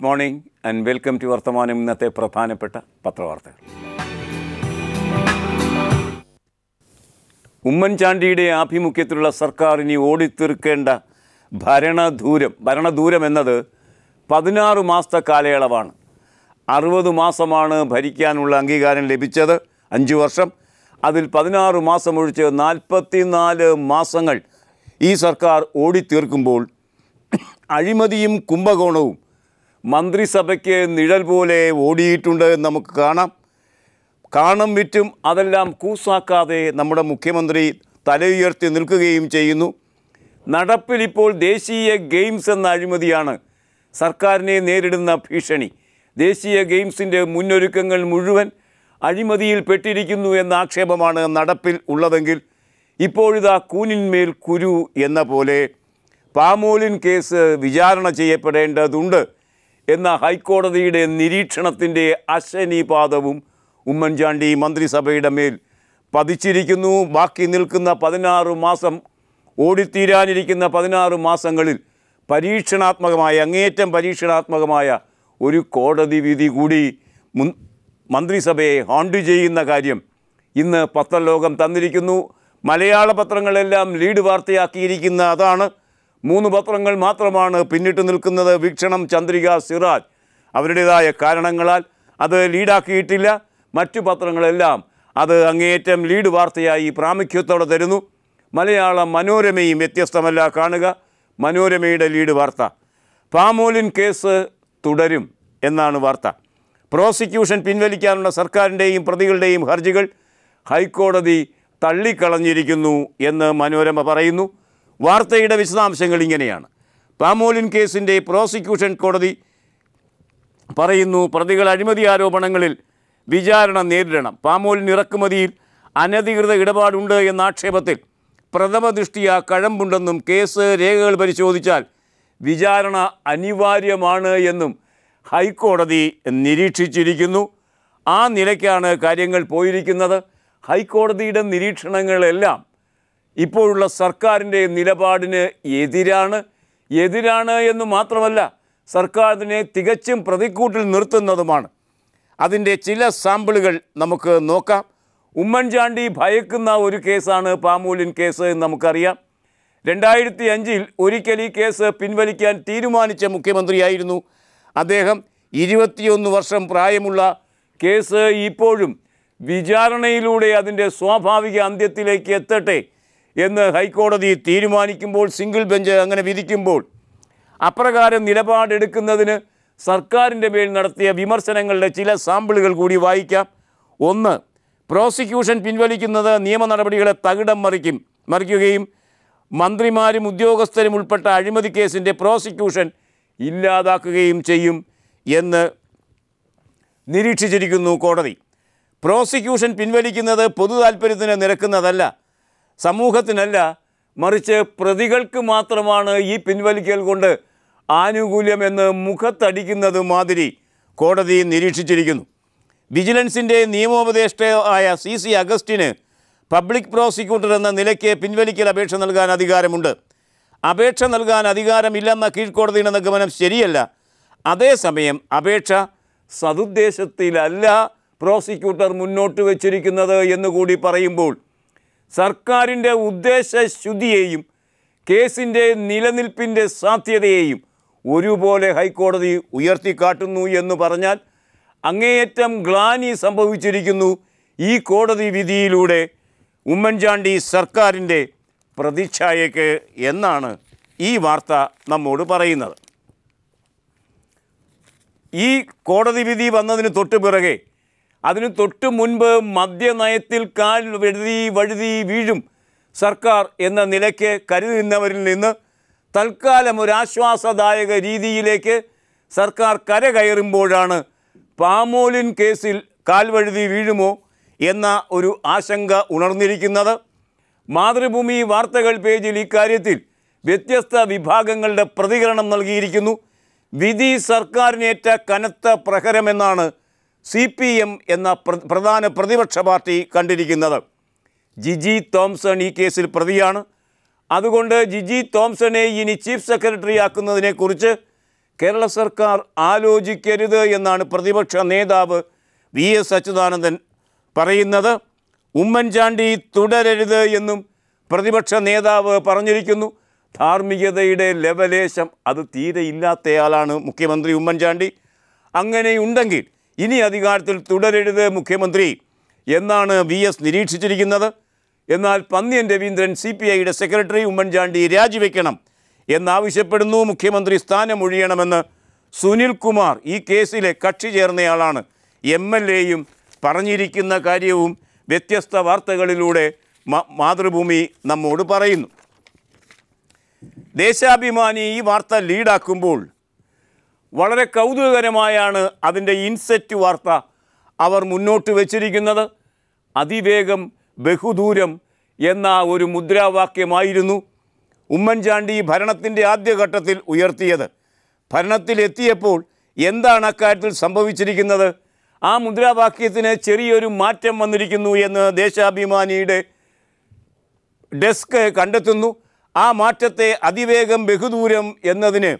good morning and welcome to Varthamanam ഇന്നത്തെ പ്രധാനപ്പെട്ട പത്രവാർത്തകൾ ഉമ്മൻചാണ്ടിയുടെ ആഭിമുഖ്യത്തിലുള്ള സർക്കാർ ഓടിത്തീർക്കേണ്ട ഭരണദൂരം ഭരണദൂരം എന്നത് പതിനാറ് മാസത്തെ കാലയളവാണ് അറുപത് മാസമാണ് ഭരിക്കാനുള്ള അംഗീകാരം ലഭിച്ചത് അഞ്ച് വർഷം അതിൽ പതിനാറ് മാസം ഒഴിച്ച് നാല് മാസങ്ങൾ ഈ സർക്കാർ ഓടിത്തീർക്കുമ്പോൾ അഴിമതിയും കുംഭകോണവും മന്ത്രിസഭയ്ക്ക് നിഴൽ പോലെ ഓടിയിട്ടുണ്ട് എന്ന് നമുക്ക് കാണാം കാണും വിറ്റും അതെല്ലാം കൂസാക്കാതെ നമ്മുടെ മുഖ്യമന്ത്രി തലയുയർത്തി നിൽക്കുകയും ചെയ്യുന്നു നടപ്പിലിപ്പോൾ ദേശീയ ഗെയിംസ് എന്ന അഴിമതിയാണ് സർക്കാരിനെ നേരിടുന്ന ഭീഷണി ദേശീയ ഗെയിംസിൻ്റെ മുന്നൊരുക്കങ്ങൾ മുഴുവൻ അഴിമതിയിൽ പെട്ടിരിക്കുന്നു എന്ന ആക്ഷേപമാണ് നടപ്പിൽ ഉള്ളതെങ്കിൽ ഇപ്പോഴിതാ കൂനിന്മേൽ കുരു എന്ന പോലെ പാമോലിൻ കേസ് വിചാരണ ചെയ്യപ്പെടേണ്ടതുണ്ട് എന്ന ഹൈക്കോടതിയുടെ നിരീക്ഷണത്തിൻ്റെ അശനീപാതവും ഉമ്മൻചാണ്ടി മന്ത്രിസഭയുടെ മേൽ പതിച്ചിരിക്കുന്നു ബാക്കി നിൽക്കുന്ന പതിനാറ് മാസം ഓടിത്തീരാനിരിക്കുന്ന പതിനാറ് മാസങ്ങളിൽ പരീക്ഷണാത്മകമായ അങ്ങേറ്റം പരീക്ഷണാത്മകമായ ഒരു കോടതി വിധി കൂടി മുൻ മന്ത്രിസഭയെ ഹാണ്ട് ചെയ്യുന്ന കാര്യം ഇന്ന് പത്രലോകം തന്നിരിക്കുന്നു മലയാള പത്രങ്ങളെല്ലാം ലീഡ് വാർത്തയാക്കിയിരിക്കുന്ന അതാണ് മൂന്ന് പത്രങ്ങൾ മാത്രമാണ് പിന്നിട്ട് നിൽക്കുന്നത് വീക്ഷണം ചന്ദ്രിക സിറാജ് അവരുടേതായ കാരണങ്ങളാൽ അത് ലീഡാക്കിയിട്ടില്ല മറ്റു പത്രങ്ങളെല്ലാം അത് അങ്ങേയറ്റം ലീഡ് വാർത്തയായി പ്രാമുഖ്യത്തോടെ തരുന്നു മലയാളം മനോരമയും വ്യത്യസ്തമല്ല കാണുക മനോരമയുടെ ലീഡ് വാർത്ത പാമോലിൻ കേസ് തുടരും എന്നാണ് വാർത്ത പ്രോസിക്യൂഷൻ പിൻവലിക്കാനുള്ള സർക്കാരിൻ്റെയും പ്രതികളുടെയും ഹർജികൾ ഹൈക്കോടതി തള്ളിക്കളഞ്ഞിരിക്കുന്നു എന്ന് മനോരമ പറയുന്നു വാർത്തയുടെ വിശദാംശങ്ങൾ ഇങ്ങനെയാണ് പാമോലിൻ കേസിൻ്റെ പ്രോസിക്യൂഷൻ കോടതി പറയുന്നു പ്രതികൾ അഴിമതി ആരോപണങ്ങളിൽ വിചാരണ നേരിടണം പാമോലിൻ ഇറക്കുമതിയിൽ അനധികൃത ഇടപാടുണ്ട് എന്ന ആക്ഷേപത്തിൽ പ്രഥമ ദൃഷ്ടിയ കഴമ്പുണ്ടെന്നും കേസ് രേഖകൾ പരിശോധിച്ചാൽ വിചാരണ അനിവാര്യമാണ് എന്നും ഹൈക്കോടതി നിരീക്ഷിച്ചിരിക്കുന്നു ആ നിലയ്ക്കാണ് കാര്യങ്ങൾ പോയിരിക്കുന്നത് ഹൈക്കോടതിയുടെ നിരീക്ഷണങ്ങളെല്ലാം ഇപ്പോഴുള്ള സർക്കാരിൻ്റെ നിലപാടിന് എതിരാണ് എതിരാണ് എന്ന് മാത്രമല്ല സർക്കാരിനെ തികച്ചും പ്രതിക്കൂട്ടിൽ നിർത്തുന്നതുമാണ് അതിൻ്റെ ചില സാമ്പിളുകൾ നമുക്ക് നോക്കാം ഉമ്മൻചാണ്ടി ഭയക്കുന്ന ഒരു കേസാണ് പാമൂലിൻ കേസ് എന്ന് നമുക്കറിയാം രണ്ടായിരത്തി അഞ്ചിൽ ഒരിക്കൽ ഈ കേസ് പിൻവലിക്കാൻ തീരുമാനിച്ച മുഖ്യമന്ത്രിയായിരുന്നു അദ്ദേഹം ഇരുപത്തിയൊന്ന് വർഷം പ്രായമുള്ള കേസ് ഇപ്പോഴും വിചാരണയിലൂടെ അതിൻ്റെ സ്വാഭാവിക അന്ത്യത്തിലേക്ക് എത്തട്ടെ എന്ന് ഹൈക്കോടതി തീരുമാനിക്കുമ്പോൾ സിംഗിൾ ബെഞ്ച് അങ്ങനെ വിധിക്കുമ്പോൾ അപ്രകാരം നിലപാടെടുക്കുന്നതിന് സർക്കാരിൻ്റെ മേൽ നടത്തിയ വിമർശനങ്ങളുടെ ചില സാമ്പിളുകൾ കൂടി വായിക്കാം ഒന്ന് പ്രോസിക്യൂഷൻ പിൻവലിക്കുന്നത് നിയമ നടപടികളെ തകിടം മറിക്കും മറിക്കുകയും മന്ത്രിമാരും ഉദ്യോഗസ്ഥരും ഉൾപ്പെട്ട അഴിമതി കേസിൻ്റെ പ്രോസിക്യൂഷൻ ഇല്ലാതാക്കുകയും ചെയ്യും എന്ന് നിരീക്ഷിച്ചിരിക്കുന്നു കോടതി പ്രോസിക്യൂഷൻ പിൻവലിക്കുന്നത് പൊതു നിരക്കുന്നതല്ല സമൂഹത്തിനല്ല മറിച്ച് പ്രതികൾക്ക് മാത്രമാണ് ഈ പിൻവലിക്കൽ കൊണ്ട് എന്ന് മുഖത്തടിക്കുന്നത് മാതിരി കോടതി നിരീക്ഷിച്ചിരിക്കുന്നു വിജിലൻസിൻ്റെ നിയമോപദേഷ്ടയായ സി സി അഗസ്റ്റിന് പബ്ലിക് പ്രോസിക്യൂട്ടർ എന്ന നിലയ്ക്ക് പിൻവലിക്കൽ അപേക്ഷ നൽകാൻ അധികാരമുണ്ട് അപേക്ഷ നൽകാൻ അധികാരമില്ലെന്ന കീഴ്ക്കോടതിയുടെ നിഗമനം ശരിയല്ല അതേസമയം അപേക്ഷ സതുദ്ദേശത്തിലല്ല പ്രോസിക്യൂട്ടർ മുന്നോട്ട് വച്ചിരിക്കുന്നത് എന്നുകൂടി പറയുമ്പോൾ സർക്കാരിൻ്റെ ഉദ്ദേശശുദ്ധിയെയും കേസിൻ്റെ നിലനിൽപ്പിൻ്റെ സാധ്യതയെയും ഒരുപോലെ ഹൈക്കോടതി ഉയർത്തിക്കാട്ടുന്നു എന്ന് പറഞ്ഞാൽ അങ്ങേയറ്റം ഗ്ലാനി സംഭവിച്ചിരിക്കുന്നു ഈ കോടതി വിധിയിലൂടെ ഉമ്മൻചാണ്ടി സർക്കാരിൻ്റെ പ്രതിച്ഛായയ്ക്ക് എന്നാണ് ഈ വാർത്ത നമ്മോട് പറയുന്നത് ഈ കോടതി വിധി വന്നതിന് തൊട്ടു പിറകെ അതിനു തൊട്ടു മുൻപ് മദ്യനയത്തിൽ കാൽ വഴുതി വഴുതി വീഴും സർക്കാർ എന്ന നിലയ്ക്ക് കരുതുന്നവരിൽ നിന്നവരിൽ നിന്ന് തൽക്കാലം ഒരാശ്വാസദായക രീതിയിലേക്ക് സർക്കാർ കരകയറുമ്പോഴാണ് പാമോലിൻ കേസിൽ കാൽവഴുതി വീഴുമോ എന്ന ഒരു ആശങ്ക ഉണർന്നിരിക്കുന്നത് മാതൃഭൂമി വാർത്തകൾ പേജിൽ ഇക്കാര്യത്തിൽ വ്യത്യസ്ത വിഭാഗങ്ങളുടെ പ്രതികരണം നൽകിയിരിക്കുന്നു വിധി സർക്കാരിനേറ്റ കനത്ത പ്രഹരമെന്നാണ് സി പി എം എന്ന പ്രധാന പ്രതിപക്ഷ പാർട്ടി കണ്ടിരിക്കുന്നത് ജിജി തോംസൺ ഈ കേസിൽ പ്രതിയാണ് അതുകൊണ്ട് ജിജി തോംസണെ ഇനി ചീഫ് സെക്രട്ടറി ആക്കുന്നതിനെക്കുറിച്ച് കേരള സർക്കാർ ആലോചിക്കരുത് എന്നാണ് പ്രതിപക്ഷ നേതാവ് വി എസ് അച്യുതാനന്ദൻ പറയുന്നത് ഉമ്മൻചാണ്ടി തുടരരുത് എന്നും പ്രതിപക്ഷ നേതാവ് പറഞ്ഞിരിക്കുന്നു ധാർമ്മികതയുടെ ലവലേശം അത് തീരെ ഇല്ലാത്തയാളാണ് മുഖ്യമന്ത്രി ഉമ്മൻചാണ്ടി അങ്ങനെയുണ്ടെങ്കിൽ ഇനി അധികാരത്തിൽ തുടരരുത് മുഖ്യമന്ത്രി എന്നാണ് വി എസ് നിരീക്ഷിച്ചിരിക്കുന്നത് എന്നാൽ പന്നിയൻ രവീന്ദ്രൻ സി പി ഐയുടെ സെക്രട്ടറി ഉമ്മൻചാണ്ടി രാജിവെക്കണം എന്നാവശ്യപ്പെടുന്നു മുഖ്യമന്ത്രി സ്ഥാനമൊഴിയണമെന്ന് സുനിൽ കുമാർ ഈ കേസിലെ കക്ഷി ചേർന്നയാളാണ് എം എൽ എയും പറഞ്ഞിരിക്കുന്ന കാര്യവും വ്യത്യസ്ത വാർത്തകളിലൂടെ മാതൃഭൂമി നമ്മോട് പറയുന്നു ദേശാഭിമാനി ഈ വാർത്ത ലീഡാക്കുമ്പോൾ വളരെ കൗതുകകരമായാണ് അതിൻ്റെ ഇൻസെറ്റ് വാർത്ത അവർ മുന്നോട്ട് വച്ചിരിക്കുന്നത് അതിവേഗം ബഹുദൂരം എന്ന ഒരു മുദ്രാവാക്യമായിരുന്നു ഉമ്മൻചാണ്ടി ഭരണത്തിൻ്റെ ആദ്യഘട്ടത്തിൽ ഉയർത്തിയത് ഭരണത്തിലെത്തിയപ്പോൾ എന്താണ് അക്കാര്യത്തിൽ സംഭവിച്ചിരിക്കുന്നത് ആ മുദ്രാവാക്യത്തിന് ചെറിയൊരു മാറ്റം വന്നിരിക്കുന്നു എന്ന് ദേശാഭിമാനിയുടെ ഡെസ്ക് കണ്ടെത്തുന്നു ആ മാറ്റത്തെ അതിവേഗം ബഹുദൂരം എന്നതിന്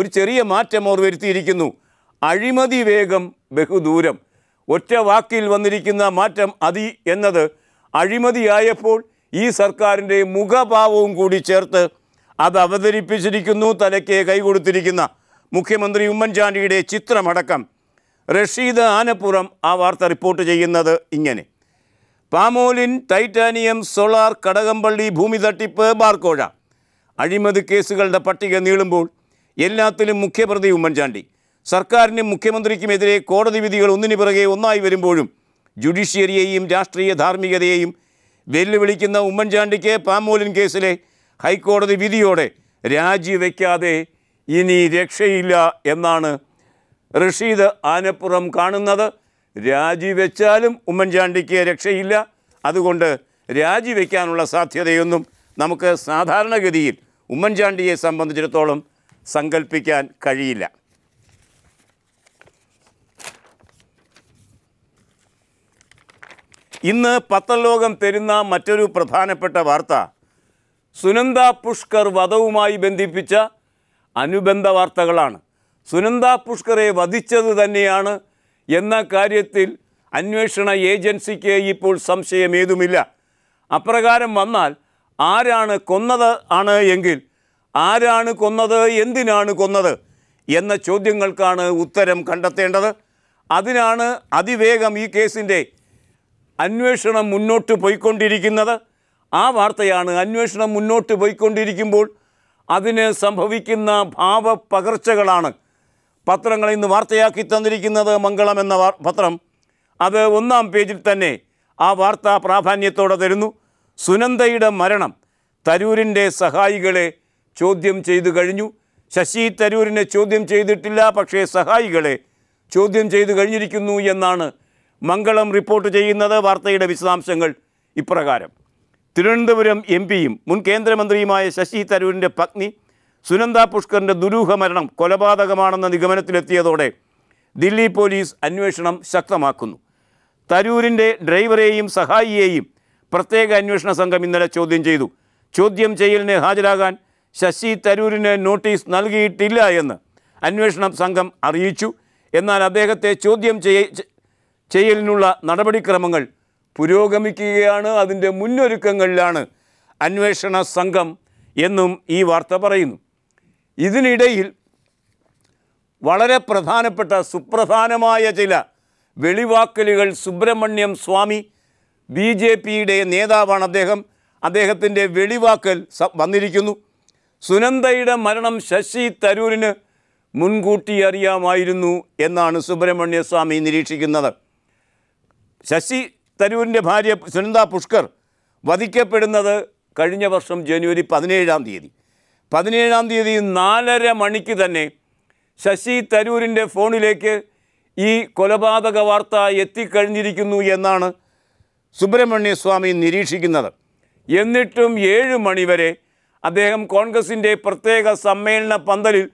ഒരു ചെറിയ മാറ്റം അവർ വരുത്തിയിരിക്കുന്നു അഴിമതി വേഗം ബഹുദൂരം ഒറ്റ വാക്കിൽ വന്നിരിക്കുന്ന മാറ്റം അതി എന്നത് അഴിമതിയായപ്പോൾ ഈ സർക്കാരിൻ്റെ മുഖഭാവവും കൂടി ചേർത്ത് അത് അവതരിപ്പിച്ചിരിക്കുന്നു തലയ്ക്ക് കൈകൊടുത്തിരിക്കുന്ന മുഖ്യമന്ത്രി ഉമ്മൻചാണ്ടിയുടെ ചിത്രമടക്കം റഷീദ് ആനപ്പുറം ആ വാർത്ത റിപ്പോർട്ട് ചെയ്യുന്നത് ഇങ്ങനെ പാമോലിൻ ടൈറ്റാനിയം സോളാർ കടകംപള്ളി ഭൂമി തട്ടിപ്പ് ബാർക്കോഴ അഴിമതി കേസുകളുടെ പട്ടിക നീളുമ്പോൾ എല്ലാത്തിലും മുഖ്യപ്രതി ഉമ്മൻചാണ്ടി സർക്കാരിനും മുഖ്യമന്ത്രിക്കുമെതിരെ കോടതി വിധികൾ ഒന്നിനു പിറകെ ഒന്നായി വരുമ്പോഴും ജുഡീഷ്യറിയെയും രാഷ്ട്രീയ ധാർമ്മികതയെയും വെല്ലുവിളിക്കുന്ന ഉമ്മൻചാണ്ടിക്ക് പാമോലിൻ കേസിലെ ഹൈക്കോടതി വിധിയോടെ രാജിവെക്കാതെ ഇനി രക്ഷയില്ല എന്നാണ് റഷീദ് ആനപ്പുറം കാണുന്നത് രാജിവെച്ചാലും ഉമ്മൻചാണ്ടിക്ക് രക്ഷയില്ല അതുകൊണ്ട് രാജിവെക്കാനുള്ള സാധ്യതയൊന്നും നമുക്ക് സാധാരണഗതിയിൽ ഉമ്മൻചാണ്ടിയെ സംബന്ധിച്ചിടത്തോളം സങ്കല്പിക്കാൻ കഴിയില്ല ഇന്ന് പത്തലോകം തരുന്ന മറ്റൊരു പ്രധാനപ്പെട്ട വാർത്ത സുനന്ദ പുഷ്കർ വധവുമായി ബന്ധിപ്പിച്ച അനുബന്ധ വാർത്തകളാണ് സുനന്ദ പുഷ്കറെ വധിച്ചത് തന്നെയാണ് എന്ന കാര്യത്തിൽ അന്വേഷണ ഏജൻസിക്ക് ഇപ്പോൾ സംശയം അപ്രകാരം വന്നാൽ ആരാണ് കൊന്നത് ആണ് എങ്കിൽ ആരാണ് കൊന്നത് എന്തിനാണ് കൊന്നത് എന്ന ചോദ്യങ്ങൾക്കാണ് ഉത്തരം കണ്ടെത്തേണ്ടത് അതിനാണ് അതിവേഗം ഈ കേസിൻ്റെ അന്വേഷണം മുന്നോട്ട് പോയിക്കൊണ്ടിരിക്കുന്നത് ആ വാർത്തയാണ് അന്വേഷണം മുന്നോട്ട് പോയിക്കൊണ്ടിരിക്കുമ്പോൾ അതിന് സംഭവിക്കുന്ന പകർച്ചകളാണ് പത്രങ്ങൾ ഇന്ന് വാർത്തയാക്കി തന്നിരിക്കുന്നത് മംഗളം എന്ന പത്രം അത് ഒന്നാം പേജിൽ തന്നെ ആ വാർത്ത പ്രാധാന്യത്തോടെ തരുന്നു സുനന്ദയുടെ മരണം തരൂരിൻ്റെ സഹായികളെ ചോദ്യം ചെയ്തു കഴിഞ്ഞു ശശി തരൂരിനെ ചോദ്യം ചെയ്തിട്ടില്ല പക്ഷേ സഹായികളെ ചോദ്യം ചെയ്തു കഴിഞ്ഞിരിക്കുന്നു എന്നാണ് മംഗളം റിപ്പോർട്ട് ചെയ്യുന്നത് വാർത്തയുടെ വിശദാംശങ്ങൾ ഇപ്രകാരം തിരുവനന്തപുരം എം പിയും മുൻ കേന്ദ്രമന്ത്രിയുമായ ശശി തരൂരിൻ്റെ പത്നി സുനന്ദ പുഷ്കറിൻ്റെ ദുരൂഹ മരണം കൊലപാതകമാണെന്ന നിഗമനത്തിലെത്തിയതോടെ ദില്ലി പോലീസ് അന്വേഷണം ശക്തമാക്കുന്നു തരൂരിൻ്റെ ഡ്രൈവറെയും സഹായിയെയും പ്രത്യേക അന്വേഷണ സംഘം ഇന്നലെ ചോദ്യം ചെയ്തു ചോദ്യം ചെയ്യലിന് ഹാജരാകാൻ ശശി തരൂരിന് നോട്ടീസ് നൽകിയിട്ടില്ല എന്ന് അന്വേഷണ സംഘം അറിയിച്ചു എന്നാൽ അദ്ദേഹത്തെ ചോദ്യം ചെയ്യ ചെയ്യലിനുള്ള നടപടിക്രമങ്ങൾ പുരോഗമിക്കുകയാണ് അതിൻ്റെ മുന്നൊരുക്കങ്ങളിലാണ് അന്വേഷണ സംഘം എന്നും ഈ വാർത്ത പറയുന്നു ഇതിനിടയിൽ വളരെ പ്രധാനപ്പെട്ട സുപ്രധാനമായ ചില വെളിവാക്കലുകൾ സുബ്രഹ്മണ്യം സ്വാമി ബി ജെ പിയുടെ നേതാവാണ് അദ്ദേഹം അദ്ദേഹത്തിൻ്റെ വെളിവാക്കൽ വന്നിരിക്കുന്നു സുനന്ദയുടെ മരണം ശശി തരൂരിന് മുൻകൂട്ടി അറിയാമായിരുന്നു എന്നാണ് സുബ്രഹ്മണ്യസ്വാമി നിരീക്ഷിക്കുന്നത് ശശി തരൂരിൻ്റെ ഭാര്യ സുനന്ദ പുഷ്കർ വധിക്കപ്പെടുന്നത് കഴിഞ്ഞ വർഷം ജനുവരി പതിനേഴാം തീയതി പതിനേഴാം തീയതി നാലര മണിക്ക് തന്നെ ശശി തരൂരിൻ്റെ ഫോണിലേക്ക് ഈ കൊലപാതക വാർത്ത എത്തിക്കഴിഞ്ഞിരിക്കുന്നു എന്നാണ് സുബ്രഹ്മണ്യ സ്വാമി നിരീക്ഷിക്കുന്നത് എന്നിട്ടും ഏഴ് മണിവരെ അദ്ദേഹം കോൺഗ്രസിൻ്റെ പ്രത്യേക സമ്മേളന പന്തലിൽ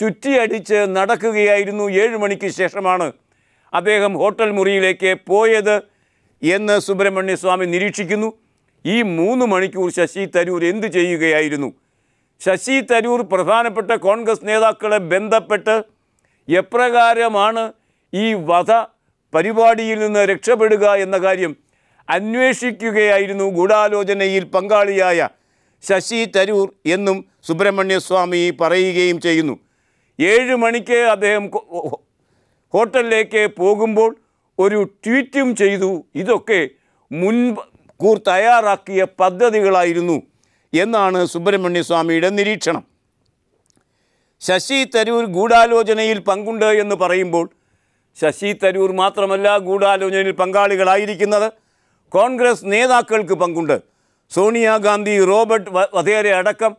ചുറ്റിയടിച്ച് നടക്കുകയായിരുന്നു ഏഴ് മണിക്ക് ശേഷമാണ് അദ്ദേഹം ഹോട്ടൽ മുറിയിലേക്ക് പോയത് എന്ന് സുബ്രഹ്മണ്യ സ്വാമി നിരീക്ഷിക്കുന്നു ഈ മൂന്ന് മണിക്കൂർ ശശി തരൂർ എന്തു ചെയ്യുകയായിരുന്നു ശശി തരൂർ പ്രധാനപ്പെട്ട കോൺഗ്രസ് നേതാക്കളെ ബന്ധപ്പെട്ട് എപ്രകാരമാണ് ഈ വധ പരിപാടിയിൽ നിന്ന് രക്ഷപ്പെടുക എന്ന കാര്യം അന്വേഷിക്കുകയായിരുന്നു ഗൂഢാലോചനയിൽ പങ്കാളിയായ ശശി തരൂർ എന്നും സുബ്രഹ്മണ്യസ്വാമി പറയുകയും ചെയ്യുന്നു ഏഴ് മണിക്ക് അദ്ദേഹം ഹോട്ടലിലേക്ക് പോകുമ്പോൾ ഒരു ട്വീറ്റും ചെയ്തു ഇതൊക്കെ മുൻ കൂർ തയ്യാറാക്കിയ പദ്ധതികളായിരുന്നു എന്നാണ് സുബ്രഹ്മണ്യസ്വാമിയുടെ നിരീക്ഷണം ശശി തരൂർ ഗൂഢാലോചനയിൽ പങ്കുണ്ട് എന്ന് പറയുമ്പോൾ ശശി തരൂർ മാത്രമല്ല ഗൂഢാലോചനയിൽ പങ്കാളികളായിരിക്കുന്നത് കോൺഗ്രസ് നേതാക്കൾക്ക് പങ്കുണ്ട് സോണിയാഗാന്ധി റോബർട്ട് വധേരെ അടക്കം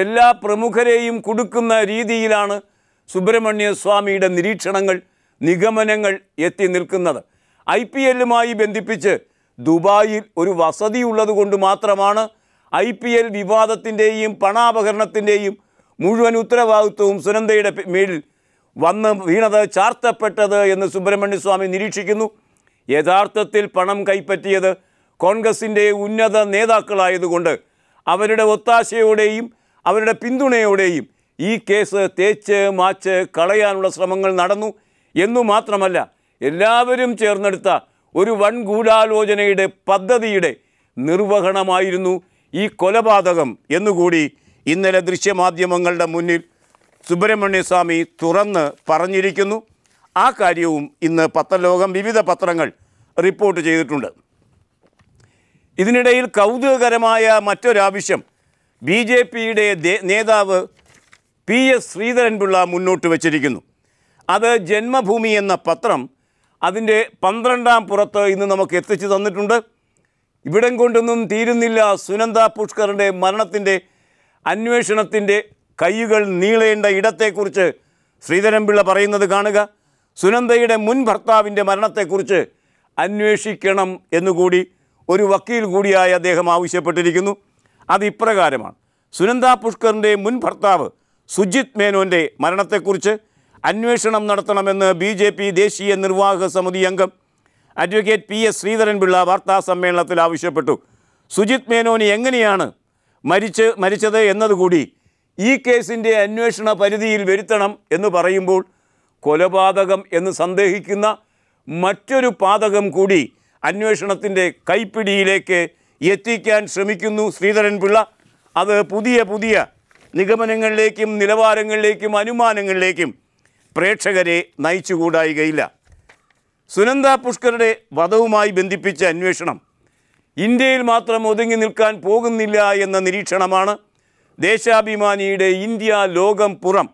എല്ലാ പ്രമുഖരെയും കൊടുക്കുന്ന രീതിയിലാണ് സുബ്രഹ്മണ്യ സ്വാമിയുടെ നിരീക്ഷണങ്ങൾ നിഗമനങ്ങൾ എത്തി നിൽക്കുന്നത് ഐ പി എല്ലുമായി ബന്ധിപ്പിച്ച് ദുബായിൽ ഒരു വസതി ഉള്ളതുകൊണ്ട് മാത്രമാണ് ഐ പി എൽ വിവാദത്തിൻ്റെയും പണാപകരണത്തിൻ്റെയും മുഴുവൻ ഉത്തരവാദിത്വവും സുനന്ദയുടെ മേളിൽ വന്ന് വീണത് ചാർത്തപ്പെട്ടത് എന്ന് സുബ്രഹ്മണ്യസ്വാമി നിരീക്ഷിക്കുന്നു യഥാർത്ഥത്തിൽ പണം കൈപ്പറ്റിയത് കോൺഗ്രസിൻ്റെ ഉന്നത നേതാക്കളായതുകൊണ്ട് അവരുടെ ഒത്താശയോടെയും അവരുടെ പിന്തുണയോടെയും ഈ കേസ് തേച്ച് മാച്ച് കളയാനുള്ള ശ്രമങ്ങൾ നടന്നു എന്നു മാത്രമല്ല എല്ലാവരും ചേർന്നെടുത്ത ഒരു വൻ ഗൂഢാലോചനയുടെ പദ്ധതിയുടെ നിർവഹണമായിരുന്നു ഈ കൊലപാതകം എന്നുകൂടി ഇന്നലെ ദൃശ്യമാധ്യമങ്ങളുടെ മുന്നിൽ സുബ്രഹ്മണ്യസ്വാമി തുറന്ന് പറഞ്ഞിരിക്കുന്നു ആ കാര്യവും ഇന്ന് പത്രലോകം വിവിധ പത്രങ്ങൾ റിപ്പോർട്ട് ചെയ്തിട്ടുണ്ട് ഇതിനിടയിൽ കൗതുകകരമായ മറ്റൊരാവശ്യം ബി ജെ പിയുടെ നേതാവ് പി എസ് ശ്രീധരൻപിള്ള മുന്നോട്ട് വച്ചിരിക്കുന്നു അത് ജന്മഭൂമി എന്ന പത്രം അതിൻ്റെ പന്ത്രണ്ടാം പുറത്ത് ഇന്ന് നമുക്ക് എത്തിച്ചു തന്നിട്ടുണ്ട് ഇവിടം കൊണ്ടൊന്നും തീരുന്നില്ല സുനന്ദ പുഷ്കറിൻ്റെ മരണത്തിൻ്റെ അന്വേഷണത്തിൻ്റെ കൈകൾ നീളേണ്ട ഇടത്തെക്കുറിച്ച് ശ്രീധരൻപിള്ള പറയുന്നത് കാണുക സുനന്ദയുടെ മുൻ ഭർത്താവിൻ്റെ മരണത്തെക്കുറിച്ച് അന്വേഷിക്കണം എന്നുകൂടി ഒരു വക്കീൽ കൂടിയായി അദ്ദേഹം ആവശ്യപ്പെട്ടിരിക്കുന്നു അത് ഇപ്രകാരമാണ് സുനന്ദ പുഷ്കറിൻ്റെ മുൻ ഭർത്താവ് സുജിത് മേനോൻ്റെ മരണത്തെക്കുറിച്ച് അന്വേഷണം നടത്തണമെന്ന് ബി ജെ പി ദേശീയ നിർവാഹക സമിതി അംഗം അഡ്വക്കേറ്റ് പി എസ് ശ്രീധരൻപിള്ള വാർത്താ സമ്മേളനത്തിൽ ആവശ്യപ്പെട്ടു സുജിത് മേനോനി എങ്ങനെയാണ് മരിച്ച് മരിച്ചത് എന്നതുകൂടി ഈ കേസിൻ്റെ അന്വേഷണ പരിധിയിൽ വരുത്തണം എന്ന് പറയുമ്പോൾ കൊലപാതകം എന്ന് സന്ദേഹിക്കുന്ന മറ്റൊരു പാതകം കൂടി അന്വേഷണത്തിൻ്റെ കൈപ്പിടിയിലേക്ക് എത്തിക്കാൻ ശ്രമിക്കുന്നു ശ്രീധരൻ പിള്ള അത് പുതിയ പുതിയ നിഗമനങ്ങളിലേക്കും നിലവാരങ്ങളിലേക്കും അനുമാനങ്ങളിലേക്കും പ്രേക്ഷകരെ നയിച്ചുകൂടായികയില്ല സുനന്ദ പുഷ്കറുടെ വധവുമായി ബന്ധിപ്പിച്ച അന്വേഷണം ഇന്ത്യയിൽ മാത്രം ഒതുങ്ങി നിൽക്കാൻ പോകുന്നില്ല എന്ന നിരീക്ഷണമാണ് ദേശാഭിമാനിയുടെ ഇന്ത്യ ലോകം പുറം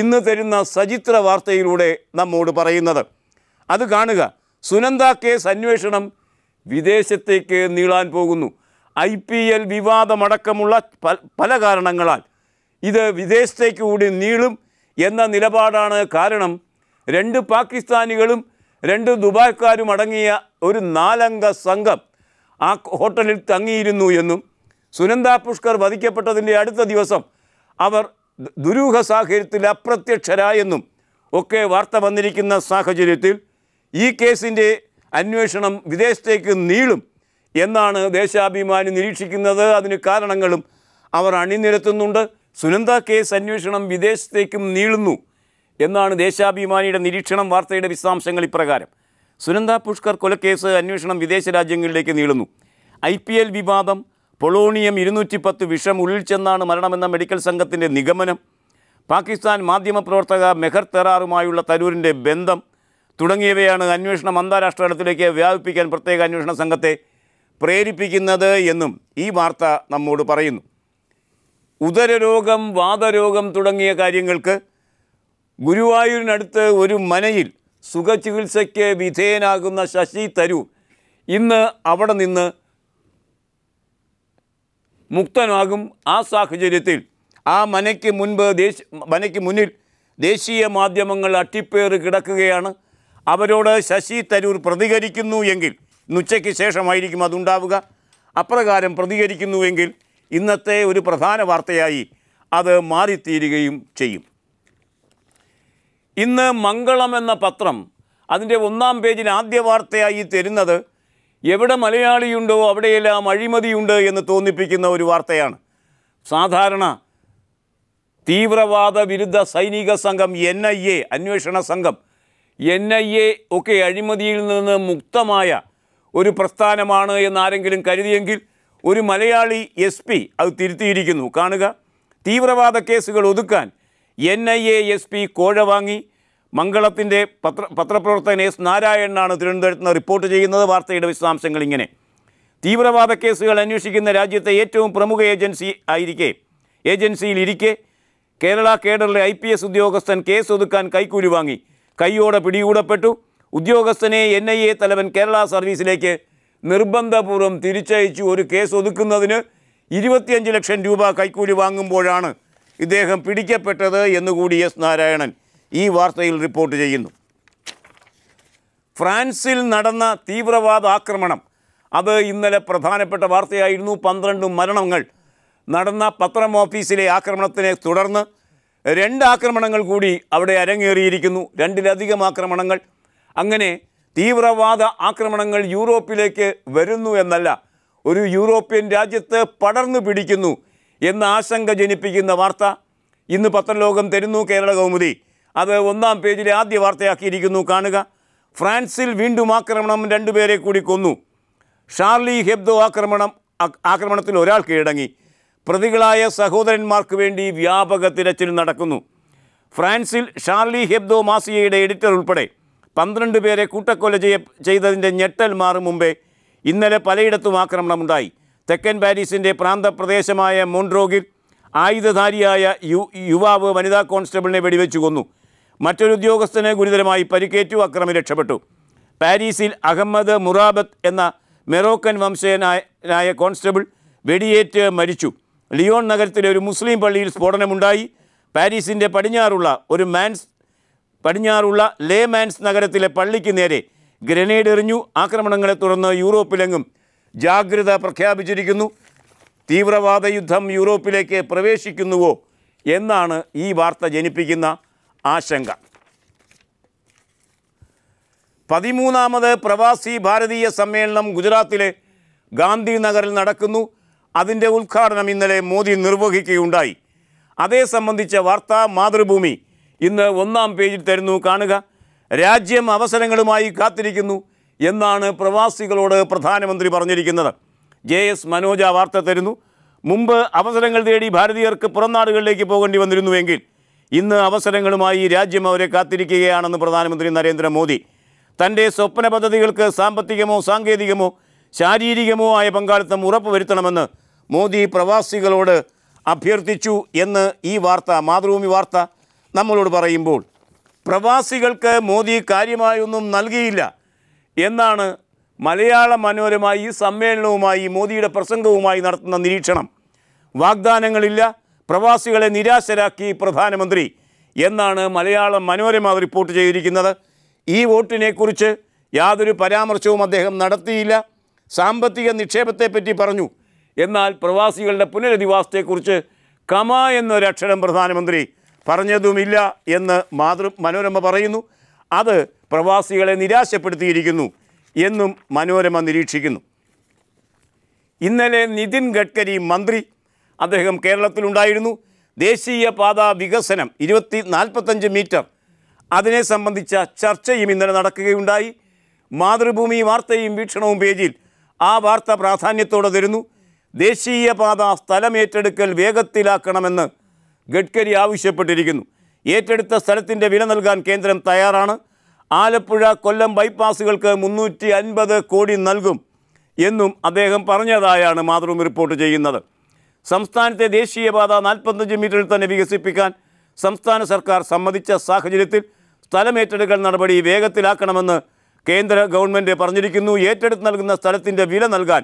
ഇന്ന് തരുന്ന സചിത്ര വാർത്തയിലൂടെ നമ്മോട് പറയുന്നത് അത് കാണുക സുനന്ദ കേസ് അന്വേഷണം വിദേശത്തേക്ക് നീളാൻ പോകുന്നു ഐ പി എൽ വിവാദമടക്കമുള്ള പല കാരണങ്ങളാൽ ഇത് വിദേശത്തേക്ക് കൂടി നീളും എന്ന നിലപാടാണ് കാരണം രണ്ട് പാകിസ്ഥാനികളും രണ്ട് ദുബായ്ക്കാരും അടങ്ങിയ ഒരു നാലംഗ സംഘം ആ ഹോട്ടലിൽ തങ്ങിയിരുന്നു എന്നും സുനന്ദ പുഷ്കർ വധിക്കപ്പെട്ടതിൻ്റെ അടുത്ത ദിവസം അവർ ദുരൂഹ സാഹചര്യത്തിൽ അപ്രത്യക്ഷരായെന്നും ഒക്കെ വാർത്ത വന്നിരിക്കുന്ന സാഹചര്യത്തിൽ ഈ കേസിൻ്റെ അന്വേഷണം വിദേശത്തേക്ക് നീളും എന്നാണ് ദേശാഭിമാനി നിരീക്ഷിക്കുന്നത് അതിന് കാരണങ്ങളും അവർ അണിനിരത്തുന്നുണ്ട് സുനന്ദ കേസ് അന്വേഷണം വിദേശത്തേക്കും നീളുന്നു എന്നാണ് ദേശാഭിമാനിയുടെ നിരീക്ഷണം വാർത്തയുടെ വിശദാംശങ്ങൾ ഇപ്രകാരം സുനന്ദ പുഷ്കർ കൊലക്കേസ് അന്വേഷണം വിദേശ രാജ്യങ്ങളിലേക്ക് നീളുന്നു ഐ പി എൽ വിവാദം പൊളോണിയം ഇരുന്നൂറ്റി പത്ത് വിഷം ഉള്ളിൽ ചെന്നാണ് മരണമെന്ന മെഡിക്കൽ സംഘത്തിൻ്റെ നിഗമനം പാകിസ്ഥാൻ മാധ്യമപ്രവർത്തക മെഹർ തെറാറുമായുള്ള തരൂരിൻ്റെ ബന്ധം തുടങ്ങിയവയാണ് അന്വേഷണം അന്താരാഷ്ട്ര തലത്തിലേക്ക് വ്യാപിപ്പിക്കാൻ പ്രത്യേക അന്വേഷണ സംഘത്തെ പ്രേരിപ്പിക്കുന്നത് എന്നും ഈ വാർത്ത നമ്മോട് പറയുന്നു ഉദരരോഗം വാതരോഗം തുടങ്ങിയ കാര്യങ്ങൾക്ക് ഗുരുവായൂരിനടുത്ത് ഒരു മനയിൽ സുഖചികിത്സയ്ക്ക് വിധേയനാകുന്ന ശശി തരൂർ ഇന്ന് അവിടെ നിന്ന് മുക്തനാകും ആ സാഹചര്യത്തിൽ ആ മനയ്ക്ക് മുൻപ് ദേശ മനയ്ക്ക് മുന്നിൽ ദേശീയ മാധ്യമങ്ങൾ അട്ടിപ്പേറ് കിടക്കുകയാണ് അവരോട് ശശി തരൂർ പ്രതികരിക്കുന്നു എങ്കിൽ ഉച്ചയ്ക്ക് ശേഷമായിരിക്കും അതുണ്ടാവുക അപ്രകാരം പ്രതികരിക്കുന്നുവെങ്കിൽ ഇന്നത്തെ ഒരു പ്രധാന വാർത്തയായി അത് മാറിത്തീരുകയും ചെയ്യും ഇന്ന് മംഗളം എന്ന പത്രം അതിൻ്റെ ഒന്നാം പേജിൽ ആദ്യ വാർത്തയായി തരുന്നത് എവിടെ മലയാളിയുണ്ടോ അവിടെയെല്ലാം അഴിമതിയുണ്ട് എന്ന് തോന്നിപ്പിക്കുന്ന ഒരു വാർത്തയാണ് സാധാരണ തീവ്രവാദ വിരുദ്ധ സൈനിക സംഘം എൻ ഐ എ അന്വേഷണ സംഘം എൻ ഐ എ ഒക്കെ അഴിമതിയിൽ നിന്ന് മുക്തമായ ഒരു പ്രസ്ഥാനമാണ് എന്നാരെങ്കിലും കരുതിയെങ്കിൽ ഒരു മലയാളി എസ് പി അത് തിരുത്തിയിരിക്കുന്നു കാണുക തീവ്രവാദ കേസുകൾ ഒതുക്കാൻ N I A S P കോഴ വാങ്ങി മംഗളത്തിൻ്റെ പത്ര പത്രപ്രവർത്തകൻ എസ് നാരായണനാണ് തിരുവനന്തപുരത്ത് നിന്ന് റിപ്പോർട്ട് ചെയ്യുന്നത് വാർത്തയുടെ വിശദാംശങ്ങൾ ഇങ്ങനെ തീവ്രവാദ കേസുകൾ അന്വേഷിക്കുന്ന രാജ്യത്തെ ഏറ്റവും പ്രമുഖ ഏജൻസി ആയിരിക്കെ ഏജൻസിയിലിരിക്കെ കേരള കേഡറിലെ ഐ പി എസ് ഉദ്യോഗസ്ഥൻ കേസ് ഒതുക്കാൻ കൈക്കൂലി വാങ്ങി കൈയോടെ പിടികൂടപ്പെട്ടു ഉദ്യോഗസ്ഥനെ എൻ ഐ എ തലവൻ കേരള സർവീസിലേക്ക് നിർബന്ധപൂർവ്വം തിരിച്ചയച്ചു ഒരു കേസ് ഒതുക്കുന്നതിന് ഇരുപത്തിയഞ്ച് ലക്ഷം രൂപ കൈക്കൂലി വാങ്ങുമ്പോഴാണ് ഇദ്ദേഹം പിടിക്കപ്പെട്ടത് എന്നുകൂടി എസ് നാരായണൻ ഈ വാർത്തയിൽ റിപ്പോർട്ട് ചെയ്യുന്നു ഫ്രാൻസിൽ നടന്ന തീവ്രവാദ ആക്രമണം അത് ഇന്നലെ പ്രധാനപ്പെട്ട വാർത്തയായിരുന്നു പന്ത്രണ്ട് മരണങ്ങൾ നടന്ന പത്രം ഓഫീസിലെ ആക്രമണത്തിനെ തുടർന്ന് രണ്ട് ആക്രമണങ്ങൾ കൂടി അവിടെ അരങ്ങേറിയിരിക്കുന്നു രണ്ടിലധികം ആക്രമണങ്ങൾ അങ്ങനെ തീവ്രവാദ ആക്രമണങ്ങൾ യൂറോപ്പിലേക്ക് വരുന്നു എന്നല്ല ഒരു യൂറോപ്യൻ രാജ്യത്ത് പടർന്നു പിടിക്കുന്നു എന്ന ആശങ്ക ജനിപ്പിക്കുന്ന വാർത്ത ഇന്ന് പത്രലോകം തരുന്നു കേരള കൗമുദി അത് ഒന്നാം പേജിലെ ആദ്യ വാർത്തയാക്കിയിരിക്കുന്നു കാണുക ഫ്രാൻസിൽ വീണ്ടും ആക്രമണം രണ്ടുപേരെ കൂടി കൊന്നു ഷാർലി ഹെബ്ദോ ആക്രമണം ആക്രമണത്തിൽ ഒരാൾ കീഴടങ്ങി പ്രതികളായ സഹോദരന്മാർക്ക് വേണ്ടി വ്യാപക തിരച്ചിൽ നടക്കുന്നു ഫ്രാൻസിൽ ഷാർലി ഹെബ്ദോ മാസിയയുടെ എഡിറ്റർ ഉൾപ്പെടെ പന്ത്രണ്ട് പേരെ കൂട്ടക്കൊല ചെയ്യ ചെയ്തതിൻ്റെ ഞെട്ടൽ മാറും മുമ്പേ ഇന്നലെ പലയിടത്തും ആക്രമണമുണ്ടായി തെക്കൻ പാരീസിൻ്റെ പ്രാന്തപ്രദേശമായ മോൺറോഗിൽ ആയുധധാരിയായ യു യുവാവ് വനിതാ കോൺസ്റ്റബിളിനെ വെടിവെച്ചു കൊന്നു മറ്റൊരു ഉദ്യോഗസ്ഥനെ ഗുരുതരമായി പരിക്കേറ്റു അക്രമി രക്ഷപ്പെട്ടു പാരീസിൽ അഹമ്മദ് മുറാബത്ത് എന്ന മെറോക്കൻ വംശജനായ കോൺസ്റ്റബിൾ വെടിയേറ്റ് മരിച്ചു ലിയോൺ നഗരത്തിലെ ഒരു മുസ്ലിം പള്ളിയിൽ സ്ഫോടനമുണ്ടായി പാരീസിൻ്റെ പടിഞ്ഞാറുള്ള ഒരു മാൻസ് പടിഞ്ഞാറുള്ള ലേ മാൻസ് നഗരത്തിലെ പള്ളിക്ക് നേരെ ഗ്രനേഡ് എറിഞ്ഞു ആക്രമണങ്ങളെ തുടർന്ന് യൂറോപ്പിലെങ്ങും ജാഗ്രത പ്രഖ്യാപിച്ചിരിക്കുന്നു തീവ്രവാദ യുദ്ധം യൂറോപ്പിലേക്ക് പ്രവേശിക്കുന്നുവോ എന്നാണ് ഈ വാർത്ത ജനിപ്പിക്കുന്ന ആശങ്ക പതിമൂന്നാമത് പ്രവാസി ഭാരതീയ സമ്മേളനം ഗുജറാത്തിലെ ഗാന്ധിനഗറിൽ നടക്കുന്നു അതിൻ്റെ ഉദ്ഘാടനം ഇന്നലെ മോദി നിർവഹിക്കുകയുണ്ടായി അതേ സംബന്ധിച്ച വാർത്ത മാതൃഭൂമി ഇന്ന് ഒന്നാം പേജിൽ തരുന്നു കാണുക രാജ്യം അവസരങ്ങളുമായി കാത്തിരിക്കുന്നു എന്നാണ് പ്രവാസികളോട് പ്രധാനമന്ത്രി പറഞ്ഞിരിക്കുന്നത് ജെ എസ് മനോജ വാർത്ത തരുന്നു മുമ്പ് അവസരങ്ങൾ തേടി ഭാരതീയർക്ക് പുറം നാടുകളിലേക്ക് പോകേണ്ടി വന്നിരുന്നുവെങ്കിൽ ഇന്ന് അവസരങ്ങളുമായി രാജ്യം അവരെ കാത്തിരിക്കുകയാണെന്ന് പ്രധാനമന്ത്രി നരേന്ദ്രമോദി തൻ്റെ സ്വപ്ന പദ്ധതികൾക്ക് സാമ്പത്തികമോ സാങ്കേതികമോ ശാരീരികമോ ആയ പങ്കാളിത്തം ഉറപ്പുവരുത്തണമെന്ന് മോദി പ്രവാസികളോട് അഭ്യർത്ഥിച്ചു എന്ന് ഈ വാർത്ത മാതൃഭൂമി വാർത്ത നമ്മളോട് പറയുമ്പോൾ പ്രവാസികൾക്ക് മോദി കാര്യമായൊന്നും നൽകിയില്ല എന്നാണ് മലയാള മനോരമ ഈ സമ്മേളനവുമായി മോദിയുടെ പ്രസംഗവുമായി നടത്തുന്ന നിരീക്ഷണം വാഗ്ദാനങ്ങളില്ല പ്രവാസികളെ നിരാശരാക്കി പ്രധാനമന്ത്രി എന്നാണ് മലയാള മനോരമ റിപ്പോർട്ട് ചെയ്തിരിക്കുന്നത് ഈ വോട്ടിനെക്കുറിച്ച് യാതൊരു പരാമർശവും അദ്ദേഹം നടത്തിയില്ല സാമ്പത്തിക നിക്ഷേപത്തെപ്പറ്റി പറഞ്ഞു എന്നാൽ പ്രവാസികളുടെ പുനരധിവാസത്തെക്കുറിച്ച് കമ എന്നൊരക്ഷരം പ്രധാനമന്ത്രി പറഞ്ഞതുമില്ല എന്ന് മാതൃ മനോരമ പറയുന്നു അത് പ്രവാസികളെ നിരാശപ്പെടുത്തിയിരിക്കുന്നു എന്നും മനോരമ നിരീക്ഷിക്കുന്നു ഇന്നലെ നിതിൻ ഗഡ്കരി മന്ത്രി അദ്ദേഹം കേരളത്തിലുണ്ടായിരുന്നു ദേശീയ പാതാ വികസനം ഇരുപത്തി നാൽപ്പത്തഞ്ച് മീറ്റർ അതിനെ സംബന്ധിച്ച ചർച്ചയും ഇന്നലെ നടക്കുകയുണ്ടായി മാതൃഭൂമി വാർത്തയും വീക്ഷണവും പേജിൽ ആ വാർത്ത പ്രാധാന്യത്തോടെ തരുന്നു ദേശീയപാത സ്ഥലം ഏറ്റെടുക്കൽ വേഗത്തിലാക്കണമെന്ന് ഗഡ്കരി ആവശ്യപ്പെട്ടിരിക്കുന്നു ഏറ്റെടുത്ത സ്ഥലത്തിൻ്റെ വില നൽകാൻ കേന്ദ്രം തയ്യാറാണ് ആലപ്പുഴ കൊല്ലം ബൈപ്പാസുകൾക്ക് മുന്നൂറ്റി അൻപത് കോടി നൽകും എന്നും അദ്ദേഹം പറഞ്ഞതായാണ് മാതൃഭൂമി റിപ്പോർട്ട് ചെയ്യുന്നത് സംസ്ഥാനത്തെ ദേശീയപാത നാൽപ്പത്തഞ്ച് മീറ്ററിൽ തന്നെ വികസിപ്പിക്കാൻ സംസ്ഥാന സർക്കാർ സമ്മതിച്ച സാഹചര്യത്തിൽ സ്ഥലമേറ്റെടുക്കൽ നടപടി വേഗത്തിലാക്കണമെന്ന് കേന്ദ്ര ഗവൺമെൻറ് പറഞ്ഞിരിക്കുന്നു ഏറ്റെടുത്ത് നൽകുന്ന സ്ഥലത്തിൻ്റെ വില നൽകാൻ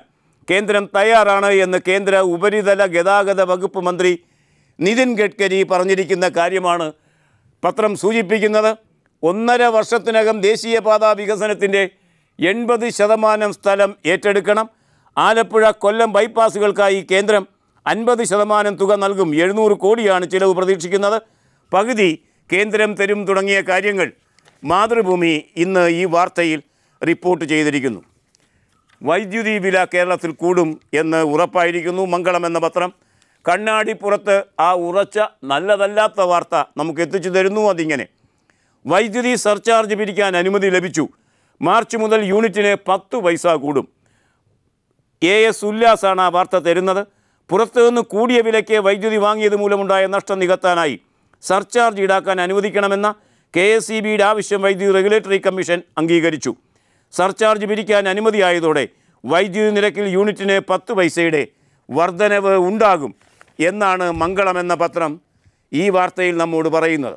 കേന്ദ്രം തയ്യാറാണ് എന്ന് കേന്ദ്ര ഉപരിതല ഗതാഗത വകുപ്പ് മന്ത്രി നിതിൻ ഗഡ്കരി പറഞ്ഞിരിക്കുന്ന കാര്യമാണ് പത്രം സൂചിപ്പിക്കുന്നത് ഒന്നര വർഷത്തിനകം ദേശീയപാതാ വികസനത്തിൻ്റെ എൺപത് ശതമാനം സ്ഥലം ഏറ്റെടുക്കണം ആലപ്പുഴ കൊല്ലം ബൈപ്പാസുകൾക്കായി കേന്ദ്രം അൻപത് ശതമാനം തുക നൽകും എഴുന്നൂറ് കോടിയാണ് ചിലവ് പ്രതീക്ഷിക്കുന്നത് പകുതി കേന്ദ്രം തരും തുടങ്ങിയ കാര്യങ്ങൾ മാതൃഭൂമി ഇന്ന് ഈ വാർത്തയിൽ റിപ്പോർട്ട് ചെയ്തിരിക്കുന്നു വൈദ്യുതി വില കേരളത്തിൽ കൂടും എന്ന് ഉറപ്പായിരിക്കുന്നു മംഗളം എന്ന പത്രം കണ്ണാടിപ്പുറത്ത് ആ ഉറച്ച നല്ലതല്ലാത്ത വാർത്ത നമുക്ക് എത്തിച്ചു തരുന്നു അതിങ്ങനെ വൈദ്യുതി സർചാർജ് പിരിക്കാൻ അനുമതി ലഭിച്ചു മാർച്ച് മുതൽ യൂണിറ്റിന് പത്ത് പൈസ കൂടും എ എസ് ഉല്ലാസാണ് ആ വാർത്ത തരുന്നത് പുറത്തുനിന്ന് കൂടിയ വിലയ്ക്ക് വൈദ്യുതി വാങ്ങിയത് മൂലമുണ്ടായ നഷ്ടം നികത്താനായി സർചാർജ് ഈടാക്കാൻ അനുവദിക്കണമെന്ന കെ എസ് ആവശ്യം വൈദ്യുതി റെഗുലേറ്ററി കമ്മീഷൻ അംഗീകരിച്ചു സർചാർജ് പിരിക്കാൻ അനുമതിയായതോടെ വൈദ്യുതി നിരക്കിൽ യൂണിറ്റിന് പത്ത് പൈസയുടെ വർധനവ് ഉണ്ടാകും എന്നാണ് മംഗളം എന്ന പത്രം ഈ വാർത്തയിൽ നമ്മോട് പറയുന്നത്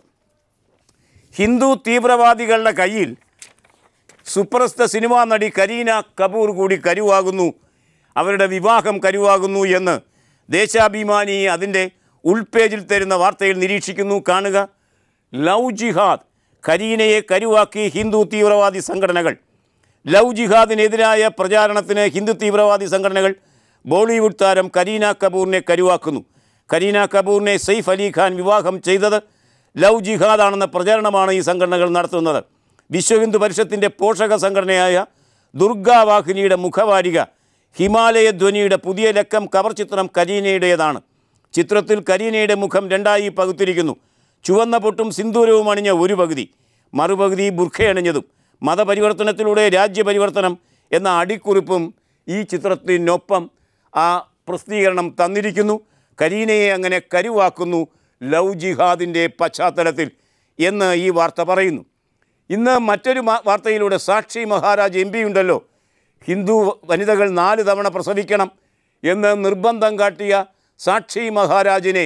ഹിന്ദു തീവ്രവാദികളുടെ കയ്യിൽ സുപ്രസിദ്ധ സിനിമാ നടി കരീന കപൂർ കൂടി കരുവാകുന്നു അവരുടെ വിവാഹം കരുവാകുന്നു എന്ന് ദേശാഭിമാനി അതിൻ്റെ ഉൾപേജിൽ തരുന്ന വാർത്തയിൽ നിരീക്ഷിക്കുന്നു കാണുക ലൗ ജിഹാദ് കരീനയെ കരുവാക്കി ഹിന്ദു തീവ്രവാദി സംഘടനകൾ ലവ് ജിഹാദിനെതിരായ പ്രചാരണത്തിന് ഹിന്ദു തീവ്രവാദി സംഘടനകൾ ബോളിവുഡ് താരം കരീന കപൂറിനെ കരുവാക്കുന്നു കരീന കപൂറിനെ സെയ്ഫ് അലി ഖാൻ വിവാഹം ചെയ്തത് ലവ് ജിഹാദാണെന്ന പ്രചാരണമാണ് ഈ സംഘടനകൾ നടത്തുന്നത് വിശ്വഹിന്ദു പരിഷത്തിൻ്റെ പോഷക സംഘടനയായ ദുർഗാവാഹിനിയുടെ മുഖവാരിക ഹിമാലയ ധ്വനിയുടെ പുതിയ ലക്കം കവർ ചിത്രം കരീനയുടേതാണ് ചിത്രത്തിൽ കരീനയുടെ മുഖം രണ്ടായി പകുത്തിരിക്കുന്നു ചുവന്ന പൊട്ടും സിന്ദൂരവും അണിഞ്ഞ ഒരു പകുതി മറുപകുതി ബുർഖയണിഞ്ഞതും മതപരിവർത്തനത്തിലൂടെ രാജ്യപരിവർത്തനം എന്ന അടിക്കുറിപ്പും ഈ ചിത്രത്തിനൊപ്പം ആ പ്രസിദ്ധീകരണം തന്നിരിക്കുന്നു കരീനയെ അങ്ങനെ കരുവാക്കുന്നു ലവ് ജിഹാദിൻ്റെ പശ്ചാത്തലത്തിൽ എന്ന് ഈ വാർത്ത പറയുന്നു ഇന്ന് മറ്റൊരു വാർത്തയിലൂടെ സാക്ഷി മഹാരാജ് എം ഉണ്ടല്ലോ ഹിന്ദു വനിതകൾ നാല് തവണ പ്രസവിക്കണം എന്ന് നിർബന്ധം കാട്ടിയ സാക്ഷി മഹാരാജിനെ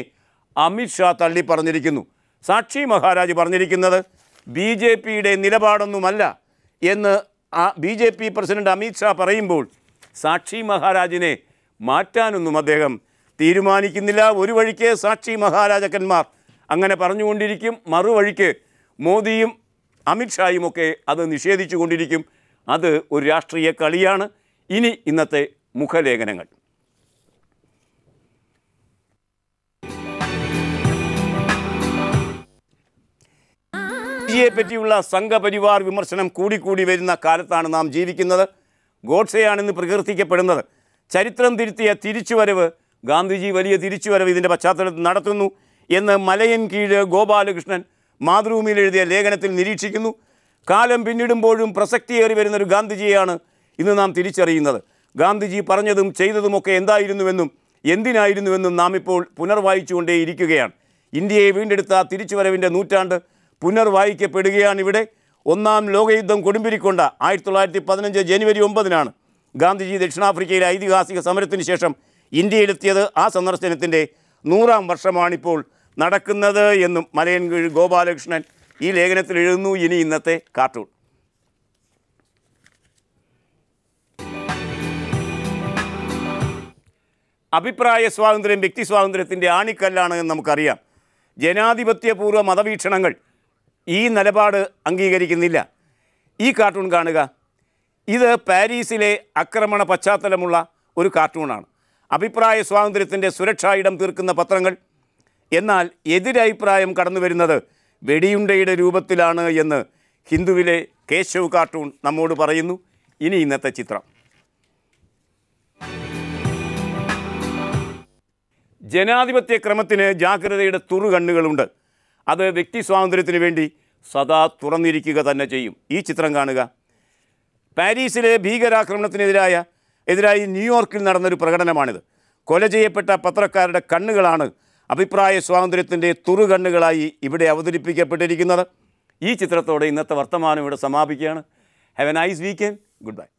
അമിത്ഷാ തള്ളി പറഞ്ഞിരിക്കുന്നു സാക്ഷി മഹാരാജ് പറഞ്ഞിരിക്കുന്നത് ബി ജെ പിയുടെ നിലപാടൊന്നുമല്ല എന്ന് ആ B J P president Amit Shah പറയുമ്പോൾ സാക്ഷി മഹാരാജിനെ മാറ്റാനൊന്നും അദ്ദേഹം തീരുമാനിക്കുന്നില്ല ഒരു വഴിക്ക് സാക്ഷി മഹാരാജക്കന്മാർ അങ്ങനെ പറഞ്ഞുകൊണ്ടിരിക്കും മറുവഴിക്ക് മോദിയും അമിത്ഷായും ഒക്കെ അത് നിഷേധിച്ചു കൊണ്ടിരിക്കും അത് ഒരു രാഷ്ട്രീയ കളിയാണ് ഇനി ഇന്നത്തെ മുഖലേഖനങ്ങൾ ഗാന്ധിജിയെ പറ്റിയുള്ള സംഘപരിവാർ വിമർശനം കൂടി കൂടി വരുന്ന കാലത്താണ് നാം ജീവിക്കുന്നത് ഗോഡ്സെയാണെന്ന് പ്രകീർത്തിക്കപ്പെടുന്നത് ചരിത്രം തിരുത്തിയ തിരിച്ചുവരവ് ഗാന്ധിജി വലിയ തിരിച്ചുവരവ് ഇതിൻ്റെ പശ്ചാത്തലത്തിൽ നടത്തുന്നു എന്ന് മലയൻ കീഴ് ഗോപാലകൃഷ്ണൻ മാതൃഭൂമിയിൽ എഴുതിയ ലേഖനത്തിൽ നിരീക്ഷിക്കുന്നു കാലം പിന്നിടുമ്പോഴും പ്രസക്തിയേറി വരുന്നൊരു ഗാന്ധിജിയെയാണ് ഇന്ന് നാം തിരിച്ചറിയുന്നത് ഗാന്ധിജി പറഞ്ഞതും ചെയ്തതുമൊക്കെ എന്തായിരുന്നുവെന്നും എന്തിനായിരുന്നുവെന്നും നാം ഇപ്പോൾ പുനർവായിച്ചുകൊണ്ടേയിരിക്കുകയാണ് ഇന്ത്യയെ വീണ്ടെടുത്ത തിരിച്ചുവരവിൻ്റെ നൂറ്റാണ്ട് പുനർവായിക്കപ്പെടുകയാണ് ഇവിടെ ഒന്നാം ലോകയുദ്ധം കൊടുമ്പിരിക്കൊണ്ട ആയിരത്തി തൊള്ളായിരത്തി പതിനഞ്ച് ജനുവരി ഒമ്പതിനാണ് ഗാന്ധിജി ദക്ഷിണാഫ്രിക്കയിലെ ഐതിഹാസിക സമരത്തിന് ശേഷം ഇന്ത്യയിലെത്തിയത് ആ സന്ദർശനത്തിൻ്റെ നൂറാം വർഷമാണിപ്പോൾ നടക്കുന്നത് എന്നും മലയൻ ഗോപാലകൃഷ്ണൻ ഈ ലേഖനത്തിൽ എഴുതുന്നു ഇനി ഇന്നത്തെ കാർട്ടൂൺ അഭിപ്രായ സ്വാതന്ത്ര്യം വ്യക്തി സ്വാതന്ത്ര്യത്തിൻ്റെ ആണിക്കല്ലാണ് എന്ന് നമുക്കറിയാം ജനാധിപത്യപൂർവ്വ മതവീക്ഷണങ്ങൾ ഈ നിലപാട് അംഗീകരിക്കുന്നില്ല ഈ കാർട്ടൂൺ കാണുക ഇത് പാരീസിലെ ആക്രമണ പശ്ചാത്തലമുള്ള ഒരു കാർട്ടൂണാണ് അഭിപ്രായ സ്വാതന്ത്ര്യത്തിൻ്റെ സുരക്ഷാ ഇടം തീർക്കുന്ന പത്രങ്ങൾ എന്നാൽ എതിരഭിപ്രായം കടന്നു വരുന്നത് വെടിയുണ്ടയുടെ രൂപത്തിലാണ് എന്ന് ഹിന്ദുവിലെ കേശവ് കാർട്ടൂൺ നമ്മോട് പറയുന്നു ഇനി ഇന്നത്തെ ചിത്രം ജനാധിപത്യ ക്രമത്തിന് ജാഗ്രതയുടെ തുറുകണ്ണുകളുണ്ട് അത് വ്യക്തി സ്വാതന്ത്ര്യത്തിന് വേണ്ടി സദാ തുറന്നിരിക്കുക തന്നെ ചെയ്യും ഈ ചിത്രം കാണുക പാരീസിലെ ഭീകരാക്രമണത്തിനെതിരായ എതിരായി ന്യൂയോർക്കിൽ നടന്നൊരു പ്രകടനമാണിത് കൊല ചെയ്യപ്പെട്ട പത്രക്കാരുടെ കണ്ണുകളാണ് അഭിപ്രായ സ്വാതന്ത്ര്യത്തിൻ്റെ തുറുകണ്ണുകളായി ഇവിടെ അവതരിപ്പിക്കപ്പെട്ടിരിക്കുന്നത് ഈ ചിത്രത്തോടെ ഇന്നത്തെ വർത്തമാനം ഇവിടെ സമാപിക്കുകയാണ് have a nice weekend good by